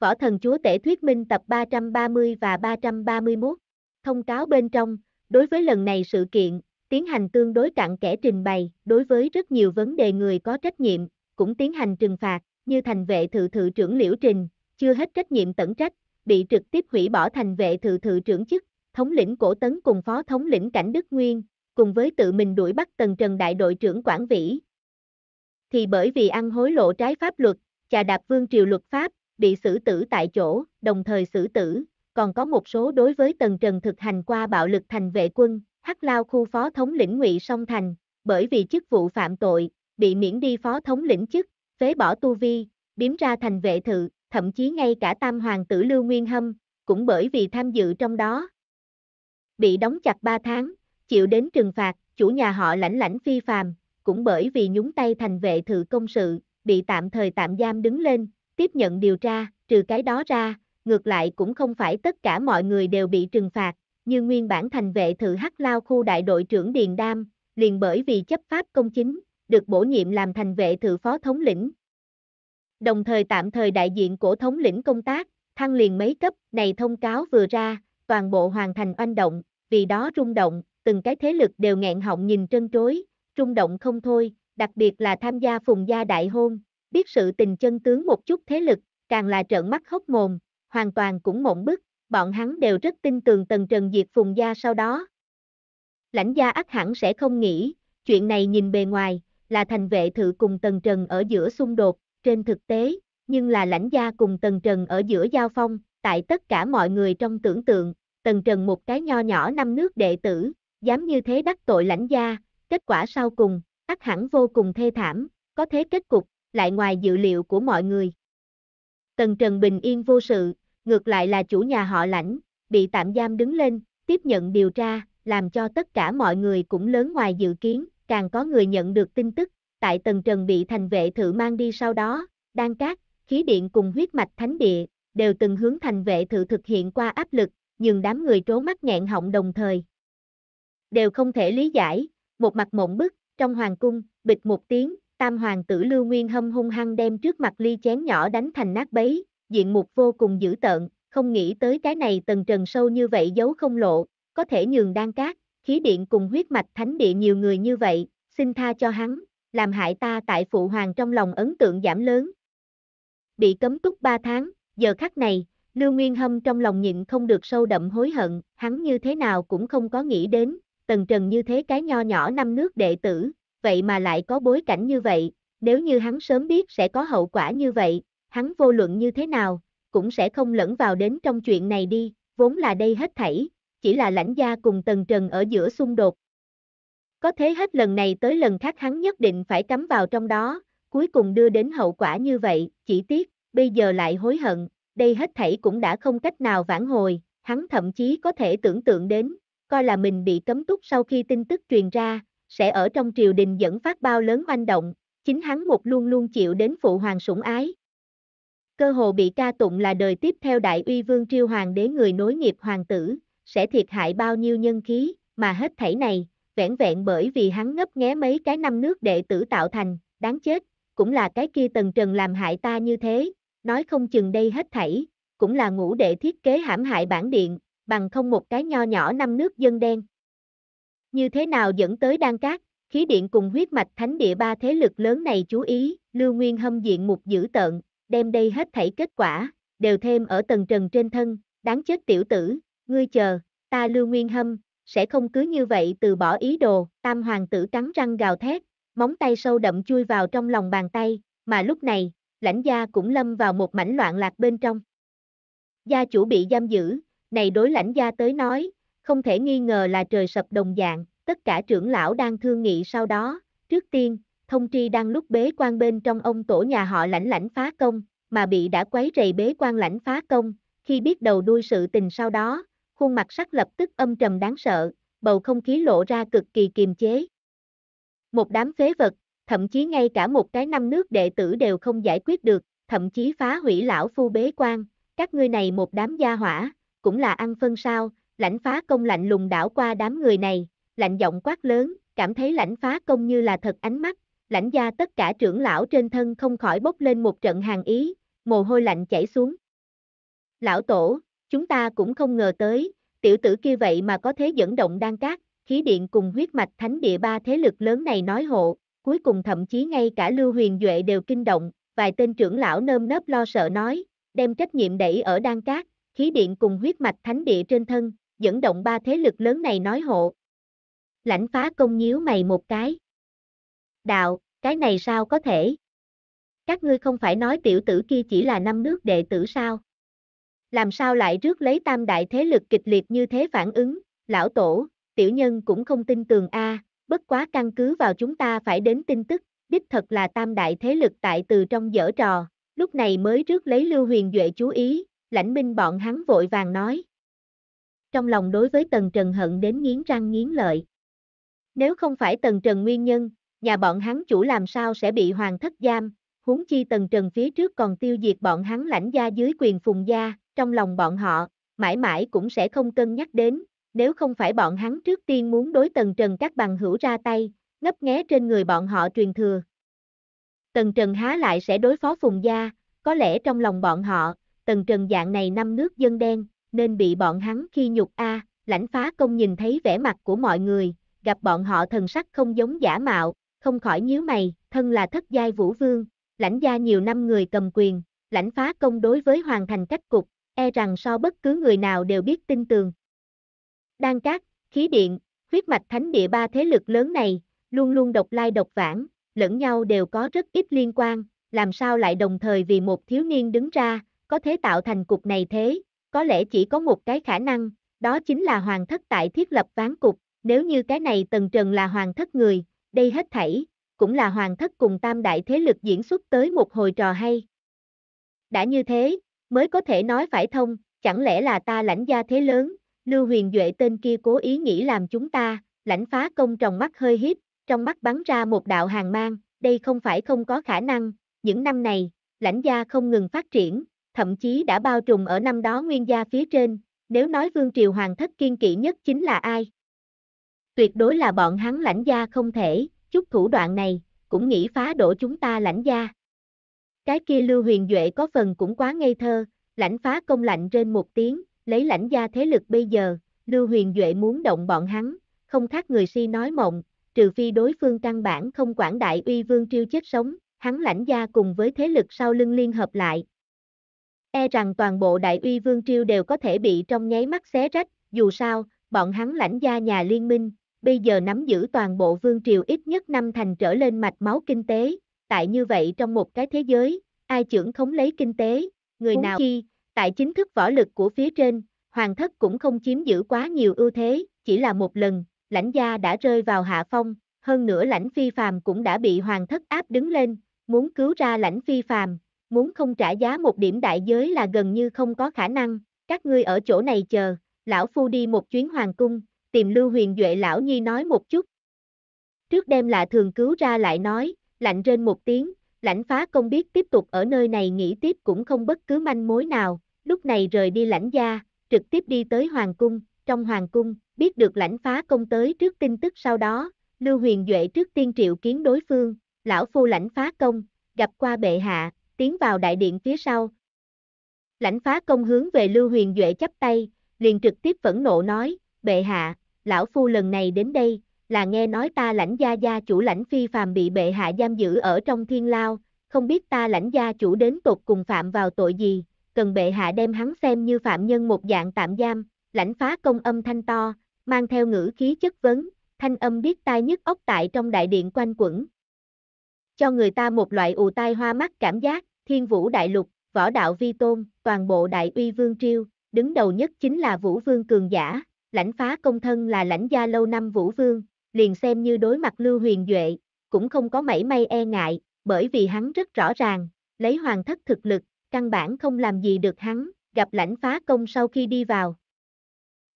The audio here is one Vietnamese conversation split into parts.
Võ Thần Chúa Tể Thuyết Minh tập 330 và 331. Thông cáo bên trong, đối với lần này sự kiện, tiến hành tương đối cặn kẽ trình bày, đối với rất nhiều vấn đề người có trách nhiệm, cũng tiến hành trừng phạt, như thành vệ thự thự trưởng Liễu Trình, chưa hết trách nhiệm tẩn trách, bị trực tiếp hủy bỏ thành vệ thự thự trưởng chức, thống lĩnh cổ tấn cùng phó thống lĩnh cảnh Đức Nguyên, cùng với tự mình đuổi bắt tần trần đại đội trưởng quản Vĩ. Thì bởi vì ăn hối lộ trái pháp luật, chà đạp vương triều luật pháp, bị xử tử tại chỗ, đồng thời xử tử, còn có một số đối với Tần Trần thực hành qua bạo lực thành vệ quân, hắc lao khu phó thống lĩnh ngụy song thành, bởi vì chức vụ phạm tội, bị miễn đi phó thống lĩnh chức, phế bỏ tu vi, biếm ra thành vệ thự, thậm chí ngay cả tam hoàng tử Lưu Nguyên Hâm, cũng bởi vì tham dự trong đó. Bị đóng chặt 3 tháng, chịu đến trừng phạt, chủ nhà họ lãnh lãnh phi phàm, cũng bởi vì nhúng tay thành vệ thự công sự, bị tạm thời tạm giam đứng lên, tiếp nhận điều tra, trừ cái đó ra, ngược lại cũng không phải tất cả mọi người đều bị trừng phạt, như nguyên bản thành vệ thự hắc lao khu đại đội trưởng Điền Đam, liền bởi vì chấp pháp công chính, được bổ nhiệm làm thành vệ thự phó thống lĩnh. Đồng thời tạm thời đại diện của thống lĩnh công tác, thăng liền mấy cấp, này thông cáo vừa ra, toàn bộ hoàn thành oanh động, vì đó rung động, từng cái thế lực đều nghẹn họng nhìn trân trối, rung động không thôi, đặc biệt là tham gia phùng gia đại hôn, biết sự tình chân tướng một chút thế lực, càng là trợn mắt hốc mồm, hoàn toàn cũng mộng bức, bọn hắn đều rất tin tưởng Tần Trần diệt Phùng Gia sau đó. Lãnh gia ác hẳn sẽ không nghĩ, chuyện này nhìn bề ngoài, là thành vệ thự cùng Tần Trần ở giữa xung đột, trên thực tế, nhưng là lãnh gia cùng Tần Trần ở giữa giao phong, tại tất cả mọi người trong tưởng tượng, Tần Trần một cái nho nhỏ năm nước đệ tử, dám như thế đắc tội lãnh gia, kết quả sau cùng, ác hẳn vô cùng thê thảm, có thế kết cục, lại ngoài dự liệu của mọi người. Tần Trần bình yên vô sự, ngược lại là chủ nhà họ lãnh, bị tạm giam đứng lên, tiếp nhận điều tra, làm cho tất cả mọi người cũng lớn ngoài dự kiến, càng có người nhận được tin tức, tại Tần Trần bị thành vệ thự mang đi sau đó, đan cát, khí điện cùng huyết mạch thánh địa, đều từng hướng thành vệ thự thực hiện qua áp lực, nhưng đám người trố mắt nghẹn họng đồng thời. Đều không thể lý giải, một mặt mộng bức, trong hoàng cung, bịch một tiếng, tam hoàng tử Lưu Nguyên Hâm hung hăng đem trước mặt ly chén nhỏ đánh thành nát bấy, diện mục vô cùng dữ tợn, không nghĩ tới cái này tầng trần sâu như vậy giấu không lộ, có thể nhường đan cát, khí điện cùng huyết mạch thánh địa nhiều người như vậy, xin tha cho hắn, làm hại ta tại phụ hoàng trong lòng ấn tượng giảm lớn. Bị cấm túc 3 tháng, giờ khắc này, Lưu Nguyên Hâm trong lòng nhịn không được sâu đậm hối hận, hắn như thế nào cũng không có nghĩ đến, tầng trần như thế cái nho nhỏ năm nước đệ tử, vậy mà lại có bối cảnh như vậy, nếu như hắn sớm biết sẽ có hậu quả như vậy, hắn vô luận như thế nào, cũng sẽ không lẫn vào đến trong chuyện này đi, vốn là đây hết thảy, chỉ là lãnh gia cùng tần trần ở giữa xung đột. Có thế hết lần này tới lần khác hắn nhất định phải cắm vào trong đó, cuối cùng đưa đến hậu quả như vậy, chỉ tiếc, bây giờ lại hối hận, đây hết thảy cũng đã không cách nào vãn hồi, hắn thậm chí có thể tưởng tượng đến, coi là mình bị cấm túc sau khi tin tức truyền ra, sẽ ở trong triều đình dẫn phát bao lớn oanh động, chính hắn một luôn luôn chịu đến phụ hoàng sủng ái. Cơ hồ bị ca tụng là đời tiếp theo đại uy vương triêu hoàng đế người nối nghiệp hoàng tử, sẽ thiệt hại bao nhiêu nhân khí, mà hết thảy này, vẻn vẹn bởi vì hắn ngấp nghé mấy cái năm nước đệ tử tạo thành, đáng chết, cũng là cái kia tần trần làm hại ta như thế, nói không chừng đây hết thảy, cũng là ngũ đệ thiết kế hãm hại bản điện, bằng không một cái nho nhỏ năm nước dân đen. Như thế nào dẫn tới đan cát, khí điện cùng huyết mạch thánh địa ba thế lực lớn này chú ý, Lưu Nguyên hâm diện mục dữ tợn, đem đây hết thảy kết quả, đều thêm ở tầng trần trên thân, đáng chết tiểu tử, ngươi chờ, ta Lưu Nguyên hâm, sẽ không cứ như vậy từ bỏ ý đồ, tam hoàng tử cắn răng gào thét, móng tay sâu đậm chui vào trong lòng bàn tay, mà lúc này, lãnh gia cũng lâm vào một mảnh loạn lạc bên trong. Gia chủ bị giam giữ, này đối lãnh gia tới nói, không thể nghi ngờ là trời sập đồng dạng tất cả trưởng lão đang thương nghị sau đó, trước tiên, thông tri đang lúc bế quan bên trong ông tổ nhà họ lãnh lãnh phá công, mà bị đã quấy rầy bế quan lãnh phá công, khi biết đầu đuôi sự tình sau đó, khuôn mặt sắc lập tức âm trầm đáng sợ, bầu không khí lộ ra cực kỳ kiềm chế. Một đám phế vật, thậm chí ngay cả một cái năm nước đệ tử đều không giải quyết được, thậm chí phá hủy lão phu bế quan, các ngươi này một đám gia hỏa, cũng là ăn phân sao, lãnh phá công lạnh lùng đảo qua đám người này, lạnh giọng quát lớn, cảm thấy lãnh phá công như là thật ánh mắt, lãnh gia tất cả trưởng lão trên thân không khỏi bốc lên một trận hàng ý, mồ hôi lạnh chảy xuống. Lão tổ, chúng ta cũng không ngờ tới, tiểu tử kia vậy mà có thế dẫn động đan cát, khí điện cùng huyết mạch thánh địa ba thế lực lớn này nói hộ, cuối cùng thậm chí ngay cả Lưu Huyền Duệ đều kinh động, vài tên trưởng lão nơm nớp lo sợ nói, đem trách nhiệm đẩy ở đan cát, khí điện cùng huyết mạch thánh địa trên thân, dẫn động ba thế lực lớn này nói hộ, Lãnh phá công nhíu mày một cái. Đạo, cái này sao có thể? Các ngươi không phải nói tiểu tử kia chỉ là năm nước đệ tử sao? Làm sao lại rước lấy tam đại thế lực kịch liệt như thế phản ứng, lão tổ, tiểu nhân cũng không tin tường A, bất quá căn cứ vào chúng ta phải đến tin tức, đích thật là tam đại thế lực tại từ trong dở trò, lúc này mới rước lấy Lưu Huyền Duệ chú ý, lãnh binh bọn hắn vội vàng nói. Trong lòng đối với Tần Trần hận đến nghiến răng nghiến lợi. Nếu không phải tần trần nguyên nhân, nhà bọn hắn chủ làm sao sẽ bị hoàng thất giam, huống chi tần trần phía trước còn tiêu diệt bọn hắn lãnh gia dưới quyền phùng gia, trong lòng bọn họ, mãi mãi cũng sẽ không cân nhắc đến, nếu không phải bọn hắn trước tiên muốn đối tần trần các bằng hữu ra tay, ngấp nghé trên người bọn họ truyền thừa. Tần trần há lại sẽ đối phó phùng gia, có lẽ trong lòng bọn họ, tần trần dạng này năm nước dân đen, nên bị bọn hắn khi nhục a lãnh phá công nhìn thấy vẻ mặt của mọi người, gặp bọn họ thần sắc không giống giả mạo, không khỏi nhíu mày, thân là thất giai vũ vương, lãnh gia nhiều năm người cầm quyền, lãnh phá công đối với hoàn thành cách cục, e rằng so bất cứ người nào đều biết tin tường. Đan cát, khí điện, huyết mạch thánh địa ba thế lực lớn này, luôn luôn độc lai độc vãng, lẫn nhau đều có rất ít liên quan, làm sao lại đồng thời vì một thiếu niên đứng ra, có thể tạo thành cục này thế, có lẽ chỉ có một cái khả năng, đó chính là hoàng thất tại thiết lập ván cục, nếu như cái này tần trần là hoàng thất người, đây hết thảy, cũng là hoàng thất cùng tam đại thế lực diễn xuất tới một hồi trò hay. Đã như thế, mới có thể nói phải thông, chẳng lẽ là ta lãnh gia thế lớn, Lưu Huyền Duệ tên kia cố ý nghĩ làm chúng ta, lãnh phá công tròng mắt hơi hiếp, trong mắt bắn ra một đạo hàng mang, đây không phải không có khả năng, những năm này, lãnh gia không ngừng phát triển, thậm chí đã bao trùm ở năm đó nguyên gia phía trên, nếu nói vương triều hoàng thất kiên kỵ nhất chính là ai? tuyệt đối là bọn hắn lãnh gia không thể, chút thủ đoạn này, cũng nghĩ phá đổ chúng ta lãnh gia. Cái kia Lưu Huyền Duệ có phần cũng quá ngây thơ, lãnh phá công lạnh trên một tiếng, lấy lãnh gia thế lực bây giờ, Lưu Huyền Duệ muốn động bọn hắn, không khác người si nói mộng, trừ phi đối phương căn bản không quản đại uy vương triêu chết sống, hắn lãnh gia cùng với thế lực sau lưng liên hợp lại. E rằng toàn bộ đại uy vương triêu đều có thể bị trong nháy mắt xé rách, dù sao, bọn hắn lãnh gia nhà liên minh, bây giờ nắm giữ toàn bộ vương triều ít nhất năm thành trở lên mạch máu kinh tế, tại như vậy trong một cái thế giới, ai trưởng khống lấy kinh tế, người nào chi, tại chính thức võ lực của phía trên, hoàng thất cũng không chiếm giữ quá nhiều ưu thế, chỉ là một lần, lãnh gia đã rơi vào hạ phong, hơn nữa lãnh phi phàm cũng đã bị hoàng thất áp đứng lên, muốn cứu ra lãnh phi phàm, muốn không trả giá một điểm đại giới là gần như không có khả năng, các ngươi ở chỗ này chờ, lão phu đi một chuyến hoàng cung, tìm Lưu Huyền Duệ lão nhi nói một chút. Trước đêm là thường cứu ra lại nói, lạnh trên một tiếng, lãnh phá công biết tiếp tục ở nơi này nghỉ tiếp cũng không bất cứ manh mối nào, lúc này rời đi lãnh gia, trực tiếp đi tới Hoàng Cung, trong Hoàng Cung, biết được lãnh phá công tới trước tin tức sau đó, Lưu Huyền Duệ trước tiên triệu kiến đối phương, lão phu lãnh phá công, gặp qua bệ hạ, tiến vào đại điện phía sau. Lãnh phá công hướng về Lưu Huyền Duệ chắp tay, liền trực tiếp phẫn nộ nói, bệ hạ, lão phu lần này đến đây, là nghe nói ta lãnh gia gia chủ lãnh phi phàm bị bệ hạ giam giữ ở trong thiên lao, không biết ta lãnh gia chủ đến tột cùng phạm vào tội gì, cần bệ hạ đem hắn xem như phạm nhân một dạng tạm giam, lãnh phá công âm thanh to, mang theo ngữ khí chất vấn, thanh âm biết tai nhức ốc tại trong đại điện quanh quẩn. Cho người ta một loại ù tai hoa mắt cảm giác, thiên vũ đại lục, võ đạo vi tôn, toàn bộ đại uy vương triêu, đứng đầu nhất chính là vũ vương cường giả, lãnh phá công thân là lãnh gia lâu năm vũ vương, liền xem như đối mặt Lưu Huyền Duệ, cũng không có mảy may e ngại, bởi vì hắn rất rõ ràng, lấy hoàng thất thực lực, căn bản không làm gì được hắn, gặp lãnh phá công sau khi đi vào.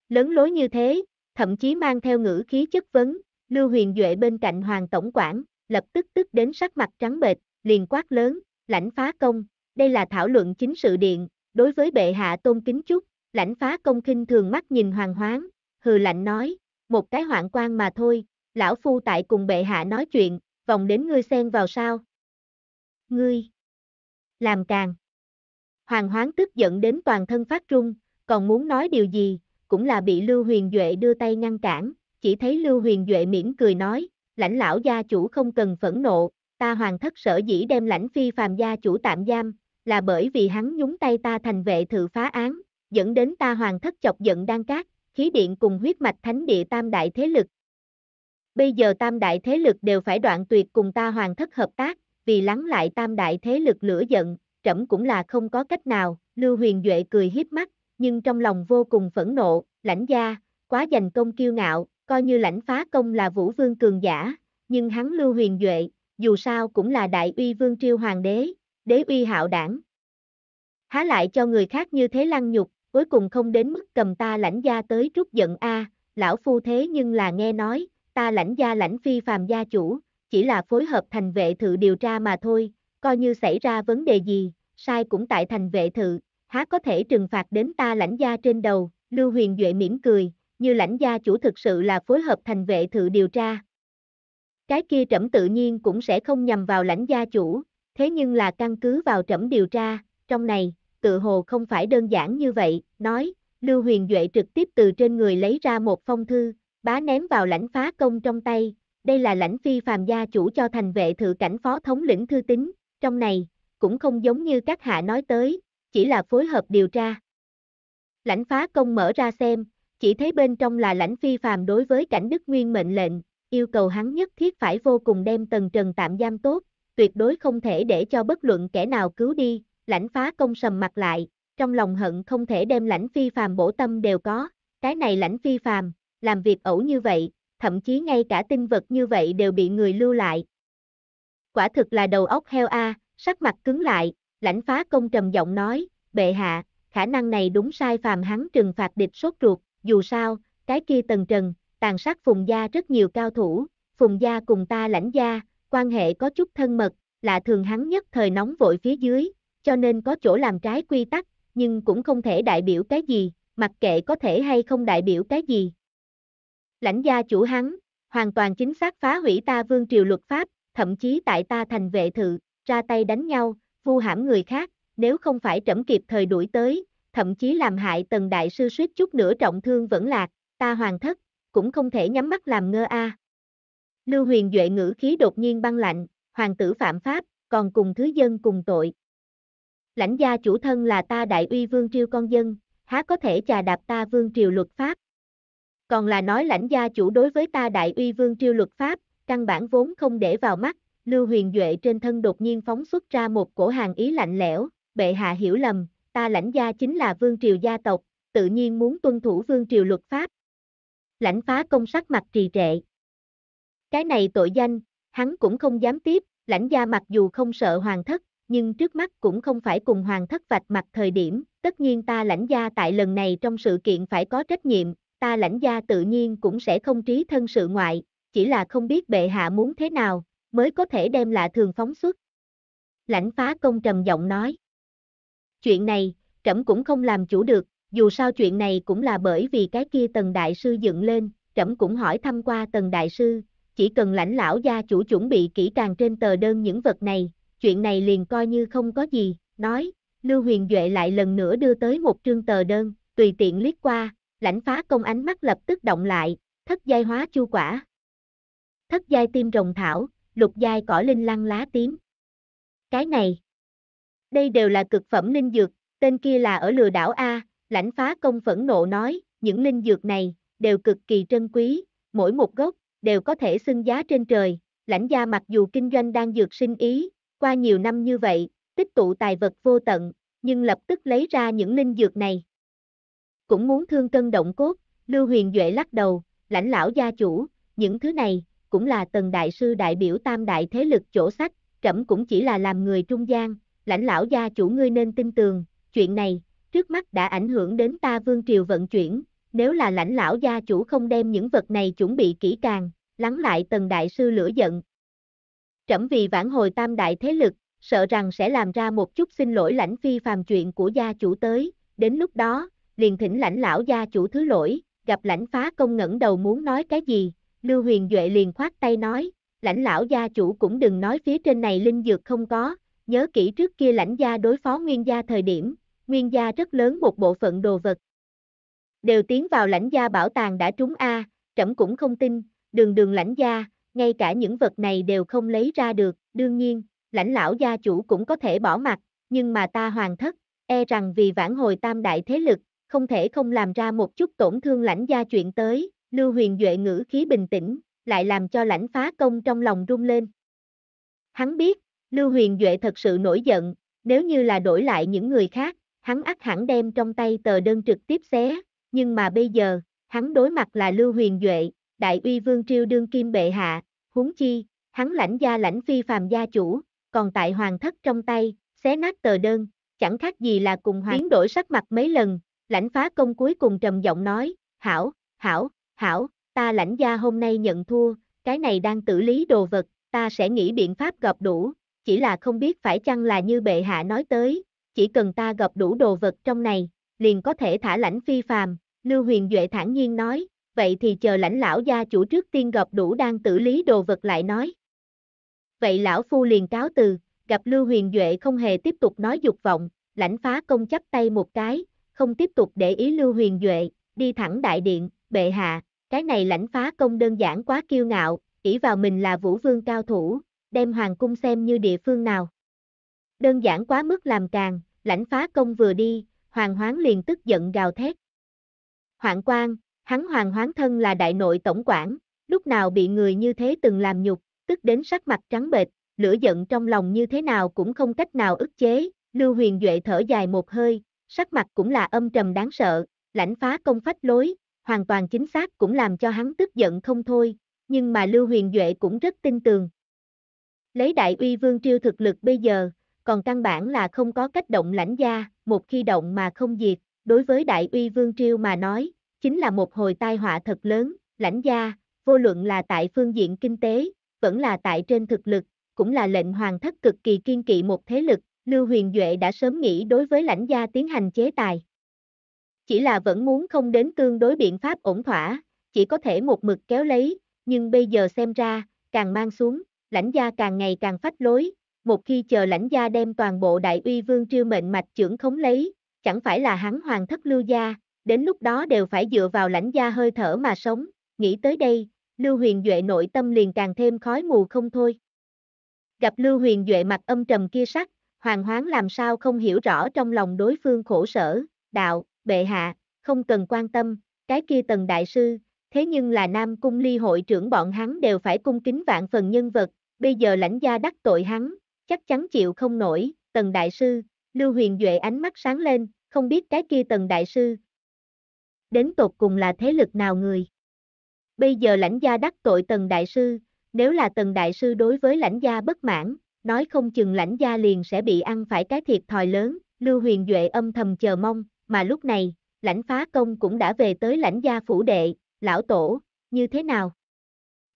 Lớn lối như thế, thậm chí mang theo ngữ khí chất vấn, Lưu Huyền Duệ bên cạnh hoàng tổng quản, lập tức tức đến sắc mặt trắng bệch, liền quát lớn, lãnh phá công, đây là thảo luận chính sự điện, đối với bệ hạ tôn kính chút, Lãnh phá công khinh thường mắt nhìn hoàng hoáng, hừ lạnh nói, một cái hoạn quan mà thôi, lão phu tại cùng bệ hạ nói chuyện, vòng đến ngươi xen vào sao. Ngươi! Làm càng! Hoàng hoáng tức giận đến toàn thân phát trung, còn muốn nói điều gì, cũng là bị Lưu Huyền Duệ đưa tay ngăn cản, chỉ thấy Lưu Huyền Duệ mỉm cười nói, lãnh lão gia chủ không cần phẫn nộ, ta hoàng thất sở dĩ đem lãnh phi phàm gia chủ tạm giam, là bởi vì hắn nhúng tay ta thành vệ thự phá án, dẫn đến ta hoàng thất chọc giận đan cát, khí điện cùng huyết mạch thánh địa tam đại thế lực. Bây giờ tam đại thế lực đều phải đoạn tuyệt cùng ta hoàng thất hợp tác, vì lắng lại tam đại thế lực lửa giận, trẫm cũng là không có cách nào, Lưu Huyền Duệ cười hiếp mắt, nhưng trong lòng vô cùng phẫn nộ, lãnh gia, quá dành công kiêu ngạo, coi như lãnh phá công là vũ vương cường giả, nhưng hắn Lưu Huyền Duệ, dù sao cũng là đại uy vương triêu hoàng đế, đế uy hạo đảng. Há lại cho người khác như thế lăng nhục, cuối cùng không đến mức cầm ta lãnh gia tới trút giận a, lão phu thế nhưng là nghe nói, ta lãnh gia lãnh phi phàm gia chủ, chỉ là phối hợp thành vệ thự điều tra mà thôi, coi như xảy ra vấn đề gì, sai cũng tại thành vệ thự, há có thể trừng phạt đến ta lãnh gia trên đầu, Lưu Huyền Duệ mỉm cười, như lãnh gia chủ thực sự là phối hợp thành vệ thự điều tra. Cái kia trẫm tự nhiên cũng sẽ không nhằm vào lãnh gia chủ, thế nhưng là căn cứ vào trẫm điều tra, trong này, tự hồ không phải đơn giản như vậy, nói, Lưu Huyền Duệ trực tiếp từ trên người lấy ra một phong thư, bá ném vào lãnh phá công trong tay, đây là lãnh phi phàm gia chủ cho thành vệ thự cảnh phó thống lĩnh thư tín, trong này, cũng không giống như các hạ nói tới, chỉ là phối hợp điều tra. Lãnh phá công mở ra xem, chỉ thấy bên trong là lãnh phi phàm đối với cảnh đức nguyên mệnh lệnh, yêu cầu hắn nhất thiết phải vô cùng đem tần trần tạm giam tốt, tuyệt đối không thể để cho bất luận kẻ nào cứu đi, lãnh phá công sầm mặt lại, trong lòng hận không thể đem lãnh phi phàm bổ tâm đều có, cái này lãnh phi phàm, làm việc ẩu như vậy, thậm chí ngay cả tinh vật như vậy đều bị người lưu lại. Quả thực là đầu óc heo a, sắc mặt cứng lại, lãnh phá công trầm giọng nói, bệ hạ, khả năng này đúng sai phàm hắn trừng phạt địch sốt ruột, dù sao, cái kia tần trần, tàn sát phùng gia rất nhiều cao thủ, phùng gia cùng ta lãnh gia, quan hệ có chút thân mật, là thường hắn nhất thời nóng vội phía dưới, cho nên có chỗ làm trái quy tắc, nhưng cũng không thể đại biểu cái gì, mặc kệ có thể hay không đại biểu cái gì. Lãnh gia chủ hắn, hoàn toàn chính xác phá hủy ta vương triều luật pháp, thậm chí tại ta thành vệ thự, ra tay đánh nhau, vu hãm người khác, nếu không phải trẫm kịp thời đuổi tới, thậm chí làm hại tần đại sư suýt chút nữa trọng thương vẫn lạc, ta hoàng thất, cũng không thể nhắm mắt làm ngơ a. Lưu huyền duệ ngữ khí đột nhiên băng lạnh, hoàng tử phạm pháp, còn cùng thứ dân cùng tội lãnh gia chủ thân là ta đại uy vương triều con dân, há có thể chà đạp ta vương triều luật pháp. Còn là nói lãnh gia chủ đối với ta đại uy vương triều luật pháp, căn bản vốn không để vào mắt, Lưu Huyền Duệ trên thân đột nhiên phóng xuất ra một cổ hàng ý lạnh lẽo, bệ hạ hiểu lầm, ta lãnh gia chính là vương triều gia tộc, tự nhiên muốn tuân thủ vương triều luật pháp. Lãnh phá công sắc mặt trì trệ. Cái này tội danh, hắn cũng không dám tiếp, lãnh gia mặc dù không sợ hoàng thất, nhưng trước mắt cũng không phải cùng hoàng thất vạch mặt thời điểm, tất nhiên ta lãnh gia tại lần này trong sự kiện phải có trách nhiệm, ta lãnh gia tự nhiên cũng sẽ không trí thân sự ngoại, chỉ là không biết bệ hạ muốn thế nào, mới có thể đem lạ thường phóng xuất. Lãnh phá công trầm giọng nói. Chuyện này, trẫm cũng không làm chủ được, dù sao chuyện này cũng là bởi vì cái kia tần đại sư dựng lên, trẫm cũng hỏi thăm qua tần đại sư, chỉ cần lãnh lão gia chủ chuẩn bị kỹ càng trên tờ đơn những vật này, chuyện này liền coi như không có gì, nói, Lưu Huyền Duệ lại lần nữa đưa tới một trương tờ đơn, tùy tiện liếc qua, lãnh phá công ánh mắt lập tức động lại, thất giai hóa chu quả. Thất giai tim rồng thảo, lục giai cỏ linh lăng lá tím. Cái này, đây đều là cực phẩm linh dược, tên kia là ở lừa đảo A, lãnh phá công phẫn nộ nói, những linh dược này, đều cực kỳ trân quý, mỗi một gốc, đều có thể xưng giá trên trời, lãnh gia mặc dù kinh doanh đang dược sinh ý, qua nhiều năm như vậy, tích tụ tài vật vô tận, nhưng lập tức lấy ra những linh dược này. Cũng muốn thương cân động cốt, Lưu Huyền Duệ lắc đầu, lãnh lão gia chủ, những thứ này, cũng là tần đại sư đại biểu tam đại thế lực chỗ sách, trẫm cũng chỉ là làm người trung gian, lãnh lão gia chủ ngươi nên tin tường, chuyện này, trước mắt đã ảnh hưởng đến ta vương triều vận chuyển, nếu là lãnh lão gia chủ không đem những vật này chuẩn bị kỹ càng, lắng lại tần đại sư lửa giận, Trẫm vì vãn hồi tam đại thế lực, sợ rằng sẽ làm ra một chút xin lỗi lãnh phi phàm chuyện của gia chủ tới, đến lúc đó, liền thỉnh lãnh lão gia chủ thứ lỗi, gặp lãnh phá công ngẩng đầu muốn nói cái gì, Lưu Huyền Duệ liền khoát tay nói, lãnh lão gia chủ cũng đừng nói phía trên này linh dược không có, nhớ kỹ trước kia lãnh gia đối phó nguyên gia thời điểm, nguyên gia rất lớn một bộ phận đồ vật. Đều tiến vào lãnh gia bảo tàng đã trúng A, trẫm cũng không tin, đường đường lãnh gia, ngay cả những vật này đều không lấy ra được, đương nhiên, lãnh lão gia chủ cũng có thể bỏ mặt, nhưng mà ta hoàn thất, e rằng vì vãn hồi tam đại thế lực, không thể không làm ra một chút tổn thương lãnh gia chuyện tới, Lưu Huyền Duệ ngữ khí bình tĩnh, lại làm cho lãnh phá công trong lòng rung lên. Hắn biết, Lưu Huyền Duệ thật sự nổi giận, nếu như là đổi lại những người khác, hắn ắt hẳn đem trong tay tờ đơn trực tiếp xé, nhưng mà bây giờ, hắn đối mặt là Lưu Huyền Duệ, đại uy vương triêu đương kim bệ hạ, huống chi, hắn lãnh gia lãnh phi phàm gia chủ, còn tại hoàng thất trong tay, xé nát tờ đơn, chẳng khác gì là cùng hoàng biến đổi sắc mặt mấy lần, lãnh phá công cuối cùng trầm giọng nói, hảo, hảo, hảo, ta lãnh gia hôm nay nhận thua, cái này đang tử lý đồ vật, ta sẽ nghĩ biện pháp gặp đủ, chỉ là không biết phải chăng là như bệ hạ nói tới, chỉ cần ta gặp đủ đồ vật trong này, liền có thể thả lãnh phi phàm, Lưu Huyền Duệ thản nhiên nói, vậy thì chờ lãnh lão gia chủ trước tiên gặp đủ đang tử lý đồ vật lại nói. Vậy lão phu liền cáo từ, gặp Lưu Huyền Duệ không hề tiếp tục nói dục vọng, lãnh phá công chắp tay một cái, không tiếp tục để ý Lưu Huyền Duệ, đi thẳng đại điện, bệ hạ, cái này lãnh phá công đơn giản quá kiêu ngạo, ỷ vào mình là vũ vương cao thủ, đem hoàng cung xem như địa phương nào. Đơn giản quá mức làm càng, lãnh phá công vừa đi, hoàng hoáng liền tức giận gào thét. Hoàng quang hắn hoàng hoáng thân là đại nội tổng quản, lúc nào bị người như thế từng làm nhục, tức đến sắc mặt trắng bệch, lửa giận trong lòng như thế nào cũng không cách nào ức chế, Lưu Huyền Duệ thở dài một hơi, sắc mặt cũng là âm trầm đáng sợ, lãnh phá công phách lối, hoàn toàn chính xác cũng làm cho hắn tức giận không thôi, nhưng mà Lưu Huyền Duệ cũng rất tin tường. Lấy đại uy vương triêu thực lực bây giờ, còn căn bản là không có cách động lãnh gia, một khi động mà không diệt, đối với đại uy vương triêu mà nói, chính là một hồi tai họa thật lớn, lãnh gia, vô luận là tại phương diện kinh tế, vẫn là tại trên thực lực, cũng là lệnh hoàng thất cực kỳ kiên kỵ một thế lực, Lưu Huyền Duệ đã sớm nghĩ đối với lãnh gia tiến hành chế tài. Chỉ là vẫn muốn không đến tương đối biện pháp ổn thỏa, chỉ có thể một mực kéo lấy, nhưng bây giờ xem ra, càng mang xuống, lãnh gia càng ngày càng phách lối, một khi chờ lãnh gia đem toàn bộ đại uy vương triêu mệnh mạch trưởng khống lấy, chẳng phải là hắn hoàng thất lưu gia, đến lúc đó đều phải dựa vào lãnh gia hơi thở mà sống, nghĩ tới đây, Lưu Huyền Duệ nội tâm liền càng thêm khói mù không thôi. Gặp Lưu Huyền Duệ mặt âm trầm kia sắc, hoàng hoáng làm sao không hiểu rõ trong lòng đối phương khổ sở, đạo, bệ hạ, không cần quan tâm, cái kia tần đại sư, thế nhưng là nam cung ly hội trưởng bọn hắn đều phải cung kính vạn phần nhân vật, bây giờ lãnh gia đắc tội hắn, chắc chắn chịu không nổi, tần đại sư, Lưu Huyền Duệ ánh mắt sáng lên, không biết cái kia tần đại sư, đến tột cùng là thế lực nào người. Bây giờ lãnh gia đắc tội tần đại sư, nếu là tần đại sư đối với lãnh gia bất mãn, nói không chừng lãnh gia liền sẽ bị ăn phải cái thiệt thòi lớn, Lưu Huyền Duệ âm thầm chờ mong, mà lúc này, lãnh phá công cũng đã về tới lãnh gia phủ đệ, lão tổ, như thế nào?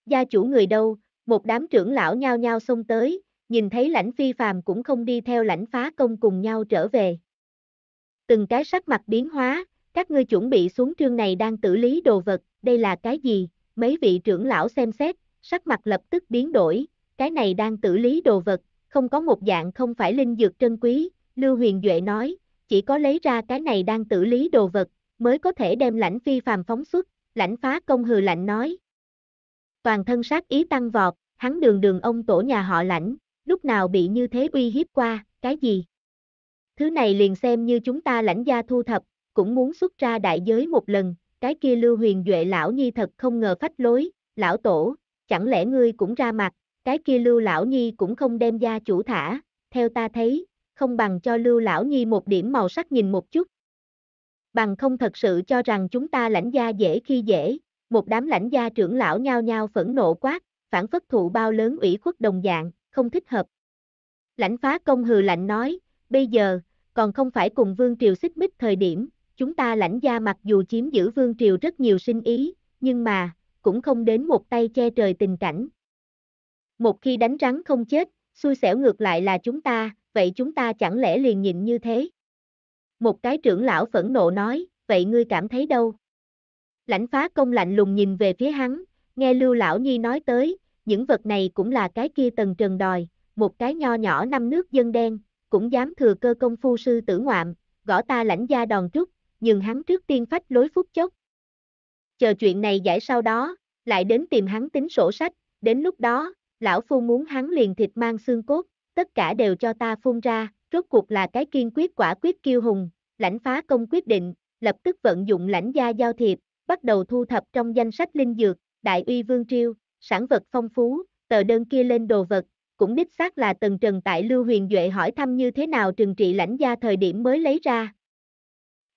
Gia chủ người đâu, một đám trưởng lão nhao nhao xông tới, nhìn thấy lãnh phi phàm cũng không đi theo lãnh phá công cùng nhau trở về. Từng cái sắc mặt biến hóa, các ngươi chuẩn bị xuống trương này đang tử lý đồ vật, đây là cái gì? Mấy vị trưởng lão xem xét, sắc mặt lập tức biến đổi, cái này đang tử lý đồ vật, không có một dạng không phải linh dược trân quý, Lưu Huyền Duệ nói, chỉ có lấy ra cái này đang tử lý đồ vật, mới có thể đem lãnh phi phàm phóng xuất, lãnh phá công hừ lạnh nói. Toàn thân sát ý tăng vọt, hắn đường đường ông tổ nhà họ lãnh, lúc nào bị như thế uy hiếp qua, cái gì? Thứ này liền xem như chúng ta lãnh gia thu thập, cũng muốn xuất ra đại giới một lần, cái kia lưu huyền duệ lão nhi thật không ngờ phách lối, lão tổ, chẳng lẽ ngươi cũng ra mặt, cái kia lưu lão nhi cũng không đem gia chủ thả, theo ta thấy, không bằng cho lưu lão nhi một điểm màu sắc nhìn một chút. Bằng không thật sự cho rằng chúng ta lãnh gia dễ khi dễ, một đám lãnh gia trưởng lão nhao nhao phẫn nộ quát, phản phất thụ bao lớn ủy khuất đồng dạng, không thích hợp. Lãnh phá công hừ lạnh nói, bây giờ, còn không phải cùng vương triều xích mích thời điểm, chúng ta lãnh gia mặc dù chiếm giữ vương triều rất nhiều sinh ý, nhưng mà, cũng không đến một tay che trời tình cảnh. Một khi đánh rắn không chết, xui xẻo ngược lại là chúng ta, vậy chúng ta chẳng lẽ liền nhịn như thế? Một cái trưởng lão phẫn nộ nói, vậy ngươi cảm thấy đâu? Lãnh phá công lạnh lùng nhìn về phía hắn, nghe lưu lão nhi nói tới, những vật này cũng là cái kia tầng trần đòi, một cái nho nhỏ năm nước dân đen, cũng dám thừa cơ công phu sư tử ngoạm, gõ ta lãnh gia đòn trúc, nhưng hắn trước tiên phách lối phút chốc. Chờ chuyện này giải sau đó, lại đến tìm hắn tính sổ sách, đến lúc đó, lão phu muốn hắn liền thịt mang xương cốt, tất cả đều cho ta phun ra, rốt cuộc là cái kiên quyết quả quyết kiêu hùng, lãnh phá công quyết định, lập tức vận dụng lãnh gia giao thiệp, bắt đầu thu thập trong danh sách linh dược, đại uy vương triêu, sản vật phong phú, tờ đơn kia lên đồ vật, cũng đích xác là tần trần tại Lưu Huyền Duệ hỏi thăm như thế nào trừng trị lãnh gia thời điểm mới lấy ra,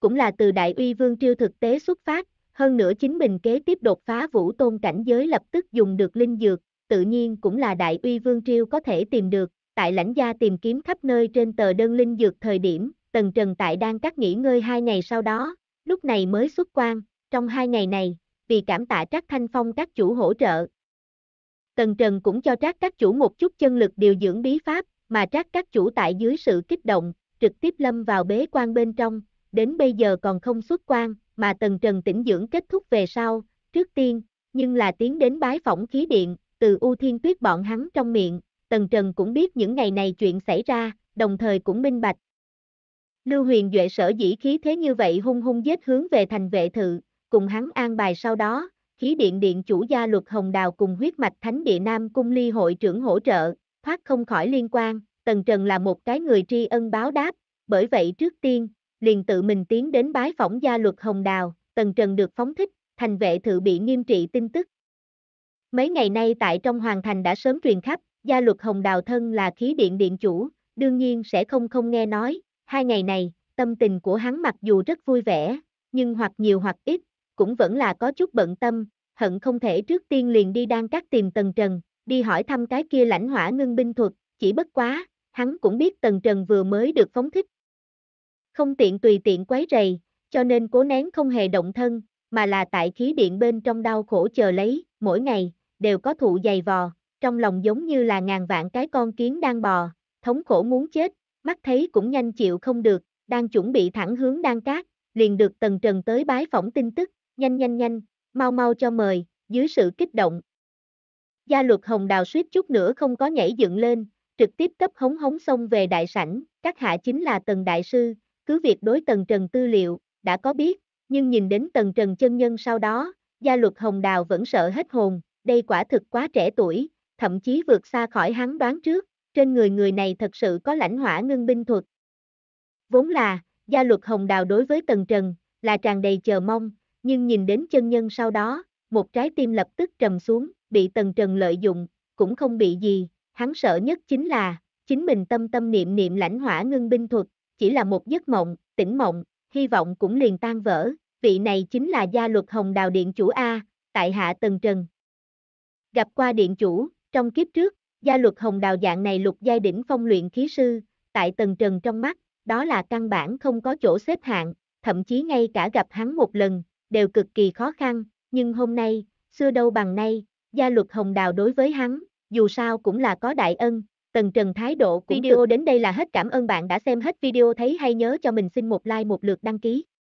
cũng là từ đại uy vương triêu thực tế xuất phát, hơn nữa chính mình kế tiếp đột phá vũ tôn cảnh giới lập tức dùng được linh dược, tự nhiên cũng là đại uy vương triêu có thể tìm được, tại lãnh gia tìm kiếm khắp nơi trên tờ đơn linh dược thời điểm, tần trần tại đang cắt nghỉ ngơi hai ngày sau đó, lúc này mới xuất quan, trong hai ngày này, vì cảm tạ trác thanh phong các chủ hỗ trợ. Tần Trần cũng cho trác các chủ một chút chân lực điều dưỡng bí pháp, mà trác các chủ tại dưới sự kích động, trực tiếp lâm vào bế quan bên trong, đến bây giờ còn không xuất quan, mà tần trần tĩnh dưỡng kết thúc về sau, trước tiên, nhưng là tiến đến bái phỏng khí điện, từ U Thiên Tuyết bọn hắn trong miệng, Tần Trần cũng biết những ngày này chuyện xảy ra, đồng thời cũng minh bạch. Lưu Huyền Duệ sở dĩ khí thế như vậy hung hung giết hướng về thành vệ thự, cùng hắn an bài sau đó, khí điện điện chủ gia luật Hồng Đào cùng huyết mạch Thánh Địa Nam Cung Ly hội trưởng hỗ trợ, thoát không khỏi liên quan, Tần Trần là một cái người tri ân báo đáp, bởi vậy trước tiên, liền tự mình tiến đến bái phỏng gia luật Hồng Đào, Tần Trần được phóng thích, thành vệ thự bị nghiêm trị tin tức. Mấy ngày nay tại trong hoàng thành đã sớm truyền khắp, gia luật Hồng Đào thân là khí điện điện chủ, đương nhiên sẽ không không nghe nói, hai ngày này, tâm tình của hắn mặc dù rất vui vẻ, nhưng hoặc nhiều hoặc ít, cũng vẫn là có chút bận tâm, hận không thể trước tiên liền đi đang cắt tìm Tần Trần, đi hỏi thăm cái kia lãnh hỏa ngưng binh thuật, chỉ bất quá, hắn cũng biết Tần Trần vừa mới được phóng thích, không tiện tùy tiện quấy rầy, cho nên cố nén không hề động thân, mà là tại khí điện bên trong đau khổ chờ lấy, mỗi ngày, đều có thụ dày vò, trong lòng giống như là ngàn vạn cái con kiến đang bò, thống khổ muốn chết, mắt thấy cũng nhanh chịu không được, đang chuẩn bị thẳng hướng đang cát, liền được tần trần tới bái phỏng tin tức, nhanh nhanh nhanh, mau mau cho mời, dưới sự kích động. Gia luật hồng đào suýt chút nữa không có nhảy dựng lên, trực tiếp cấp hống hống xông về đại sảnh, các hạ chính là tần đại sư, cứ việc đối tần trần tư liệu, đã có biết, nhưng nhìn đến tần trần chân nhân sau đó, gia luật hồng đào vẫn sợ hết hồn, đây quả thực quá trẻ tuổi, thậm chí vượt xa khỏi hắn đoán trước, trên người người này thật sự có lãnh hỏa ngưng binh thuật. Vốn là, gia luật hồng đào đối với tần trần, là tràn đầy chờ mong, nhưng nhìn đến chân nhân sau đó, một trái tim lập tức trầm xuống, bị tần trần lợi dụng, cũng không bị gì, hắn sợ nhất chính là, chính mình tâm tâm niệm niệm lãnh hỏa ngưng binh thuật, chỉ là một giấc mộng, tỉnh mộng, hy vọng cũng liền tan vỡ, vị này chính là gia luật hồng đào điện chủ A, tại hạ tần trần. Gặp qua điện chủ, trong kiếp trước, gia luật hồng đào dạng này lục giai đỉnh phong luyện khí sư, tại tần trần trong mắt, đó là căn bản không có chỗ xếp hạng, thậm chí ngay cả gặp hắn một lần, đều cực kỳ khó khăn, nhưng hôm nay, xưa đâu bằng nay, gia luật hồng đào đối với hắn, dù sao cũng là có đại ân, Tần Trần thái độ cũng video đến đây là hết cảm ơn bạn đã xem hết video thấy hay nhớ cho mình xin một like một lượt đăng ký.